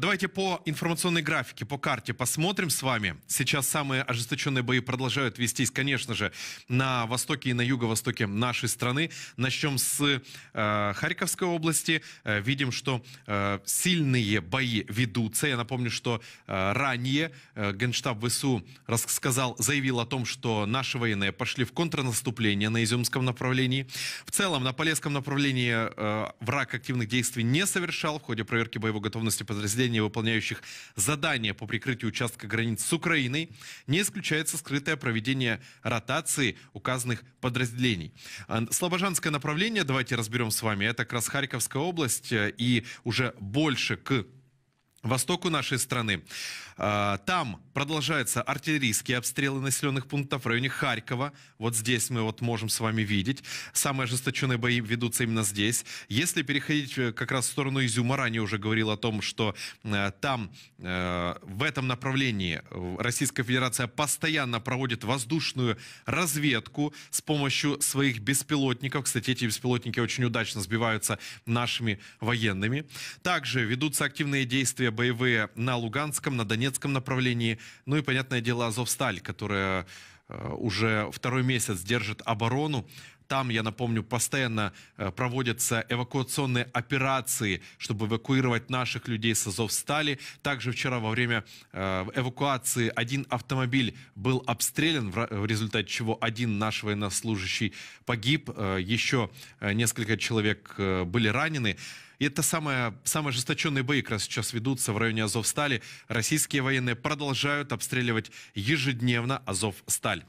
Давайте по информационной графике, по карте посмотрим с вами. Сейчас самые ожесточенные бои продолжают вестись, конечно же, на востоке и на юго-востоке нашей страны. Начнем с э, Харьковской области. Э, видим, что э, сильные бои ведутся. Я напомню, что э, ранее э, Генштаб ВСУ рассказал, заявил о том, что наши военные пошли в контрнаступление на Изюмском направлении. В целом, на Полесском направлении э, враг активных действий не совершал. В ходе проверки боевой готовности подразделения подразделений, выполняющих задания по прикрытию участка границ с Украиной, не исключается скрытое проведение ротации указанных подразделений. А, Слобожанское направление, давайте разберем с вами, это как раз Харьковская область э, и уже больше к востоку нашей страны. А, там продолжаются артиллерийские обстрелы населенных пунктов в районе Харькова. Вот здесь мы вот можем с вами видеть. Самые ожесточенные бои ведутся именно здесь. Если переходить э, как раз в сторону Изюма, ранее уже говорил о том, что э, там э, в этом направлении Российская Федерация постоянно проводит воздушную разведку с помощью своих беспилотников. Кстати, эти беспилотники очень удачно сбиваются нашими военными. Также ведутся активные действия боевые на Луганском, на Донецком направлении. Ну и, понятное дело, Азовсталь, которая э, уже второй месяц держит оборону. Там, я напомню, постоянно э, проводятся эвакуационные операции, чтобы эвакуировать наших людей с Азовстали. Также вчера во время э, эвакуации один автомобиль был обстрелян, в результате чего один наш военнослужащий погиб, э, еще несколько человек были ранены. И это самое, самые ожесточенные бои как раз сейчас ведутся в районе Азовстали. Российские военные продолжают обстреливать ежедневно Азовсталь.